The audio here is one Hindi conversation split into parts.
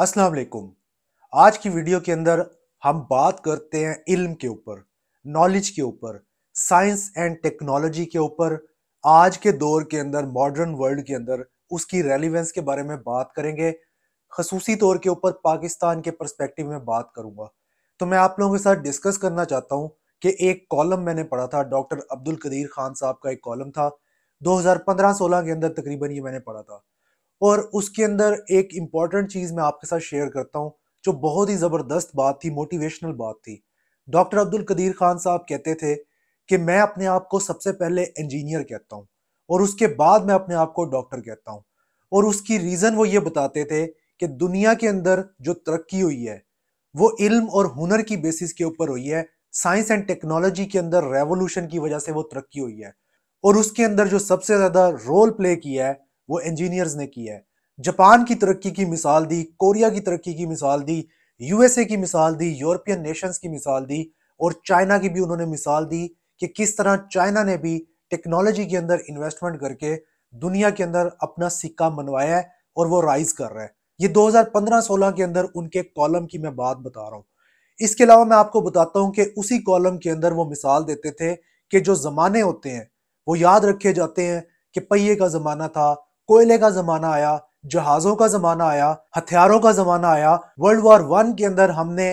अस्सलाम वालेकुम आज की वीडियो के अंदर हम बात करते हैं इल्म के ऊपर नॉलेज के ऊपर साइंस एंड टेक्नोलॉजी के ऊपर आज के दौर के अंदर मॉडर्न वर्ल्ड के अंदर उसकी रेलिवेंस के बारे में बात करेंगे खसूसी तौर के ऊपर पाकिस्तान के परस्पेक्टिव में बात करूंगा तो मैं आप लोगों के साथ डिस्कस करना चाहता हूं कि एक कॉलम मैंने पढ़ा था डॉक्टर अब्दुल कदीर खान साहब का एक कॉलम था 2015-16 के अंदर तकरीबन ये मैंने पढ़ा था और उसके अंदर एक इम्पॉर्टेंट चीज़ मैं आपके साथ शेयर करता हूँ जो बहुत ही ज़बरदस्त बात थी मोटिवेशनल बात थी डॉक्टर अब्दुल कदीर खान साहब कहते थे कि मैं अपने आप को सबसे पहले इंजीनियर कहता हूँ और उसके बाद मैं अपने आप को डॉक्टर कहता हूँ और उसकी रीज़न वो ये बताते थे कि दुनिया के अंदर जो तरक्की हुई है वो इल्म और हुनर की बेसिस के ऊपर हुई है साइंस एंड टेक्नोलॉजी के अंदर रेवोल्यूशन की वजह से वो तरक्की हुई है और उसके अंदर जो सबसे ज़्यादा रोल प्ले किया है वो इंजीनियर्स ने किया है जापान की तरक्की की मिसाल दी कोरिया की तरक्की की मिसाल दी यूएसए की मिसाल दी यूरोपियन नेशंस की मिसाल दी और चाइना की भी उन्होंने मिसाल दी कि किस तरह चाइना ने भी टेक्नोलॉजी के अंदर इन्वेस्टमेंट करके दुनिया के अंदर अपना सिक्का मनवाया है और वो राइज कर रहा है ये 2015-16 के अंदर उनके कॉलम की मैं बात बता रहा हूँ इसके अलावा मैं आपको बताता हूँ कि उसी कॉलम के अंदर वो मिसाल देते थे कि जो ज़माने होते हैं वो याद रखे जाते हैं कि पहिए का ज़माना था कोयले का ज़माना आया जहाज़ों का ज़माना आया हथियारों का ज़माना आया वर्ल्ड वॉर वन के अंदर हमने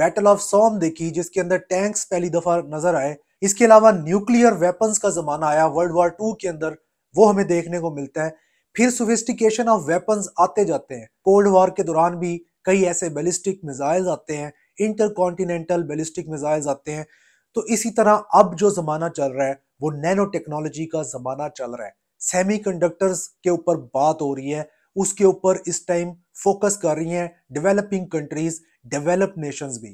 बैटल ऑफ सोम देखी जिसके अंदर टैंक्स पहली दफ़ा नज़र आए इसके अलावा न्यूक्लियर वेपन्स का ज़माना आया वर्ल्ड वॉर टू के अंदर वो हमें देखने को मिलता है फिर सोफिस्टिकेशन ऑफ वेपन्स आते जाते हैं कोल्ड वॉर के दौरान भी कई ऐसे बैलिस्टिक मिज़ाइल्स आते हैं इंटर कॉन्टीनेंटल बैलिस्टिक मिज़ाइल्स आते हैं तो इसी तरह अब जो ज़माना चल रहा है वो नैनो टेक्नोलॉजी का ज़माना चल रहा है सेमीकंडक्टर्स के ऊपर बात हो रही है उसके ऊपर इस टाइम फोकस कर रही हैं डेवलपिंग कंट्रीज डेवलप नेशंस भी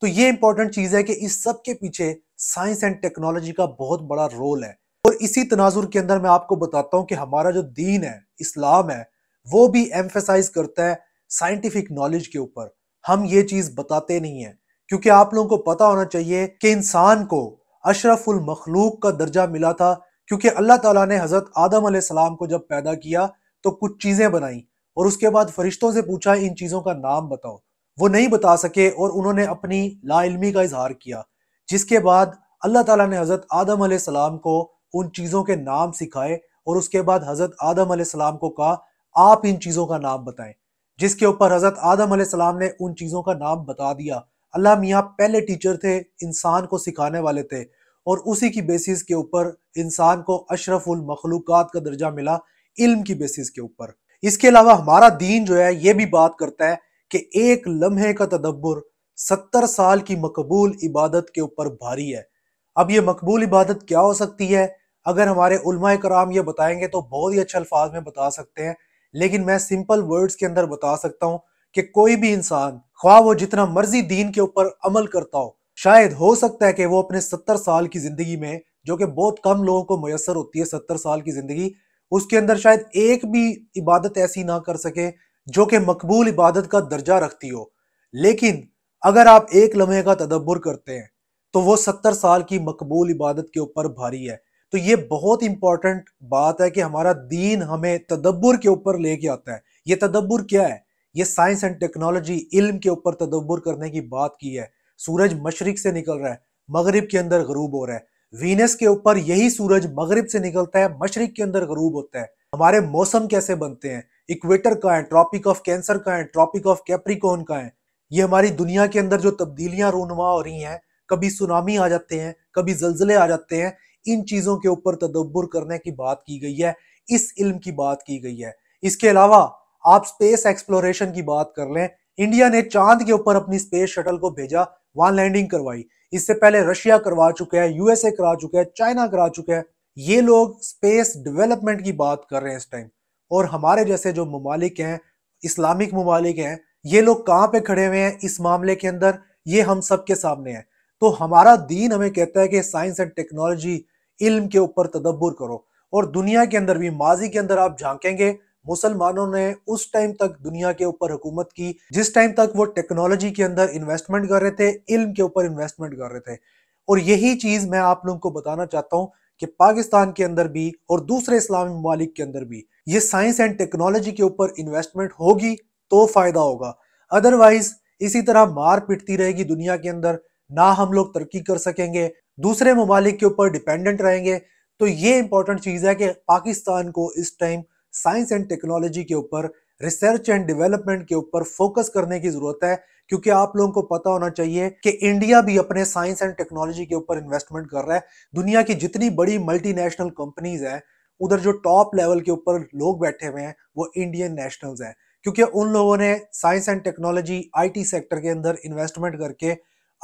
तो ये इंपॉर्टेंट चीज़ है कि इस सब के पीछे साइंस एंड टेक्नोलॉजी का बहुत बड़ा रोल है और इसी तनाजुर के अंदर मैं आपको बताता हूँ कि हमारा जो दीन है इस्लाम है वो भी एम्फेसाइज करता है साइंटिफिक नॉलेज के ऊपर हम ये चीज़ बताते नहीं है क्योंकि आप लोगों को पता होना चाहिए कि इंसान को अशरफुल मखलूक का दर्जा मिला था क्योंकि अल्लाह ताला ने हज़रत आदम सलाम को जब पैदा किया तो कुछ चीज़ें बनाई और उसके बाद फरिश्तों से पूछा इन चीज़ों का नाम बताओ वो नहीं बता सके और उन्होंने अपनी लाइलमी का इजहार किया जिसके बाद अल्लाह ताला ने हज़रत आदम सलाम को उन चीज़ों के नाम सिखाए और उसके बाद हज़रत आदम सलाम को कहा आप इन चीज़ों का नाम बताएं जिसके ऊपर हज़रत आदम सलाम ने उन चीज़ों का नाम बता दिया अल्लाह मियाँ पहले टीचर थे इंसान को सिखाने वाले थे और उसी की बेसिस के ऊपर इंसान को अशरफुल मखलूक़ात का दर्जा मिला इल्म की बेसिस के ऊपर इसके अलावा हमारा दीन जो है ये भी बात करता है कि एक लम्हे का तदब्बर सत्तर साल की मकबूल इबादत के ऊपर भारी है अब ये मकबूल इबादत क्या हो सकती है अगर हमारे उलमा कराम ये बताएंगे तो बहुत ही अच्छे अल्फाज में बता सकते हैं लेकिन मैं सिंपल वर्ड्स के अंदर बता सकता हूँ कि कोई भी इंसान ख्वाह वो जितना मर्जी दीन के ऊपर अमल करता हो शायद हो सकता है कि वो अपने सत्तर साल की जिंदगी में जो कि बहुत कम लोगों को मैसर होती है सत्तर साल की जिंदगी उसके अंदर शायद एक भी इबादत ऐसी ना कर सके जो कि मकबूल इबादत का दर्जा रखती हो लेकिन अगर आप एक लम्हे का तदब्बर करते हैं तो वो सत्तर साल की मकबूल इबादत के ऊपर भारी है तो ये बहुत इंपॉर्टेंट बात है कि हमारा दीन हमें तदब्बर के ऊपर लेके आता है ये तदब्बर क्या है ये साइंस एंड टेक्नोलॉजी इल्म के ऊपर तदब्बर करने की बात की है सूरज मशरक से निकल रहा है मगरब के अंदर गरूब हो रहा है वीनस के ऊपर यही सूरज मगरब से निकलता है मशरक के अंदर गरूब होता है हमारे मौसम कैसे बनते हैं इक्वेटर का है ट्रॉपिक ऑफ कैंसर का है ट्रॉपिक ऑफ कैप्रिकोन का है ये हमारी दुनिया के अंदर जो तब्दीलियां रोनमा हो रही हैं कभी सुनामी आ जाते हैं कभी जलजले आ जाते हैं इन चीज़ों के ऊपर तदब्बर करने की बात की गई है इस इल्म की बात की गई है इसके अलावा आप स्पेस एक्सप्लोरेशन की बात कर लें इंडिया ने चांद के ऊपर अपनी स्पेस शटल को भेजा वहां लैंडिंग करवाई इससे पहले रशिया करवा चुका है यूएसए करा चुका है चाइना करा चुका है ये लोग स्पेस डेवलपमेंट की बात कर रहे हैं इस टाइम और हमारे जैसे जो ममालिक हैं इस्लामिक ममालिक हैं ये लोग कहाँ पे खड़े हुए हैं इस मामले के अंदर ये हम सब के सामने है तो हमारा दीन हमें कहता है कि साइंस एंड टेक्नोलॉजी इल्म के ऊपर तदब्बर करो और दुनिया के अंदर भी माजी के अंदर आप झांकेंगे मुसलमानों ने उस टाइम तक दुनिया के ऊपर हुकूमत की जिस टाइम तक वो टेक्नोलॉजी के अंदर इन्वेस्टमेंट कर रहे थे इल्म के ऊपर इन्वेस्टमेंट कर रहे थे और यही चीज़ मैं आप लोगों को बताना चाहता हूँ कि पाकिस्तान के अंदर भी और दूसरे इस्लामी ममालिक के अंदर भी ये साइंस एंड टेक्नोलॉजी के ऊपर इन्वेस्टमेंट होगी तो फ़ायदा होगा अदरवाइज इसी तरह मार पिटती रहेगी दुनिया के अंदर ना हम लोग तरक्की कर सकेंगे दूसरे ममालिक के ऊपर डिपेंडेंट रहेंगे तो ये इंपॉर्टेंट चीज़ है कि पाकिस्तान को इस टाइम साइंस एंड टेक्नोलॉजी के ऊपर रिसर्च एंड डेवलपमेंट के ऊपर फोकस करने की जरूरत है क्योंकि आप लोगों को पता होना चाहिए कि इंडिया भी अपने साइंस एंड टेक्नोलॉजी के ऊपर इन्वेस्टमेंट कर रहा है दुनिया की जितनी बड़ी मल्टीनेशनल कंपनीज है उधर जो टॉप लेवल के ऊपर लोग बैठे हुए हैं वो इंडियन नेशनल्स हैं क्योंकि उन लोगों ने science and technology IT sector के अंदर इन्वेस्टमेंट करके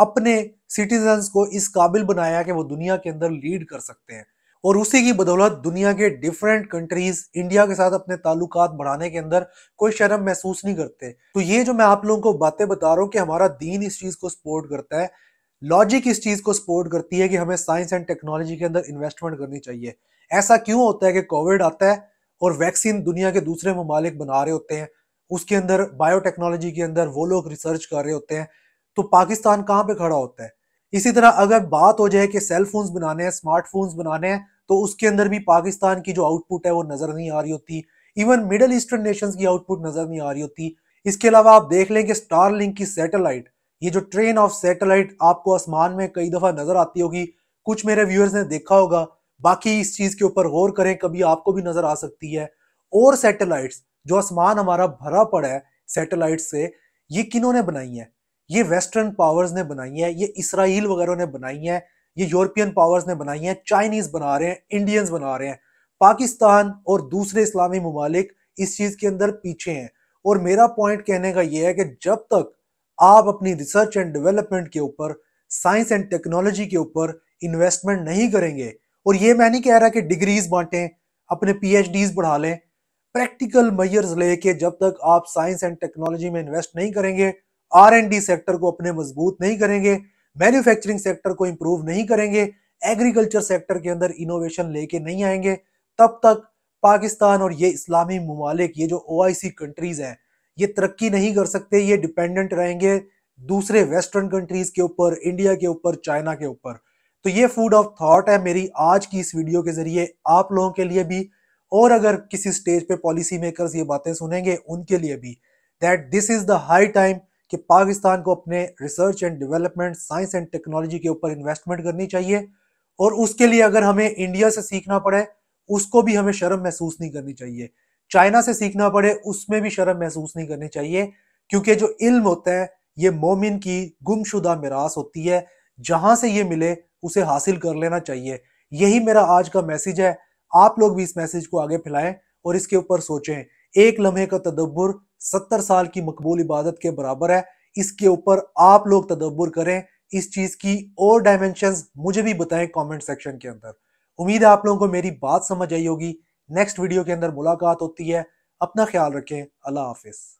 अपने सिटीजन्स को इस काबिल बनाया कि वो दुनिया के अंदर लीड कर सकते हैं और उसी की बदौलत दुनिया के डिफरेंट कंट्रीज इंडिया के साथ अपने ताल्लुक बढ़ाने के अंदर कोई शर्म महसूस नहीं करते तो ये जो मैं आप लोगों को बातें बता रहा हूँ कि हमारा दीन इस चीज़ को सपोर्ट करता है लॉजिक इस चीज़ को सपोर्ट करती है कि हमें साइंस एंड टेक्नोलॉजी के अंदर इन्वेस्टमेंट करनी चाहिए ऐसा क्यों होता है कि कोविड आता है और वैक्सीन दुनिया के दूसरे ममालिक बना रहे होते हैं उसके अंदर बायोटेक्नोलॉजी के अंदर वो लोग रिसर्च कर रहे होते हैं तो पाकिस्तान कहाँ पे खड़ा होता है इसी तरह अगर बात हो जाए कि सेल फोन्स बनाने हैं स्मार्टफोन्स बनाने हैं तो उसके अंदर भी पाकिस्तान की जो आउटपुट है वो नज़र नहीं आ रही होती इवन मिडल ईस्टर्न नेशंस की आउटपुट नज़र नहीं आ रही होती इसके अलावा आप देख लें कि स्टार लिंक की सैटेलाइट ये जो ट्रेन ऑफ सैटेलाइट आपको आसमान में कई दफ़ा नज़र आती होगी कुछ मेरे व्यूअर्स ने देखा होगा बाकी इस चीज़ के ऊपर गौर करें कभी आपको भी नज़र आ सकती है और सैटेलाइट्स जो आसमान हमारा भरा पड़ा है सैटेलाइट से ये किन्होंने बनाई है ये वेस्टर्न पावर्स ने बनाई है ये इसराइल वगैरह ने बनाई है ये यूरोपियन पावर्स ने बनाई है चाइनीज बना रहे हैं इंडियंस बना रहे हैं पाकिस्तान और दूसरे इस्लामी ममालिक इस चीज़ के अंदर पीछे हैं और मेरा पॉइंट कहने का ये है कि जब तक आप अपनी रिसर्च एंड डेवलपमेंट के ऊपर साइंस एंड टेक्नोलॉजी के ऊपर इन्वेस्टमेंट नहीं करेंगे और ये मैं नहीं कह रहा कि डिग्रीज बांटें अपने पी बढ़ा लें प्रैक्टिकल मैयर्स लेके जब तक आप साइंस एंड टेक्नोलॉजी में इन्वेस्ट नहीं करेंगे आर एंड डी सेक्टर को अपने मजबूत नहीं करेंगे मैन्युफैक्चरिंग सेक्टर को इंप्रूव नहीं करेंगे एग्रीकल्चर सेक्टर के अंदर इनोवेशन लेके नहीं आएंगे तब तक पाकिस्तान और ये इस्लामी ममालिक ये जो ओ कंट्रीज हैं ये तरक्की नहीं कर सकते ये डिपेंडेंट रहेंगे दूसरे वेस्टर्न कंट्रीज के ऊपर इंडिया के ऊपर चाइना के ऊपर तो ये फूड ऑफ थॉट है मेरी आज की इस वीडियो के जरिए आप लोगों के लिए भी और अगर किसी स्टेज पे पॉलिसी मेकर्स ये बातें सुनेंगे उनके लिए भी that this is the high time कि पाकिस्तान को अपने research and development science and technology के ऊपर इन्वेस्टमेंट करनी चाहिए और उसके लिए अगर हमें इंडिया से सीखना पड़े उसको भी हमें शर्म महसूस नहीं करनी चाहिए चाइना से सीखना पड़े उसमें भी शर्म महसूस नहीं करनी चाहिए क्योंकि जो इल्म होता है ये मोमिन की गुमशुदा मिरास होती है जहां से ये मिले उसे हासिल कर लेना चाहिए यही मेरा आज का मैसेज है आप लोग भी इस मैसेज को आगे फैलाएं और इसके ऊपर सोचें एक लम्हे का तदब्बर सत्तर साल की मकबूल इबादत के बराबर है इसके ऊपर आप लोग तदब्बर करें इस चीज़ की और डायमेंशन मुझे भी बताएं कमेंट सेक्शन के अंदर उम्मीद है आप लोगों को मेरी बात समझ आई होगी नेक्स्ट वीडियो के अंदर मुलाकात होती है अपना ख्याल रखें अल्लाह हाफिज़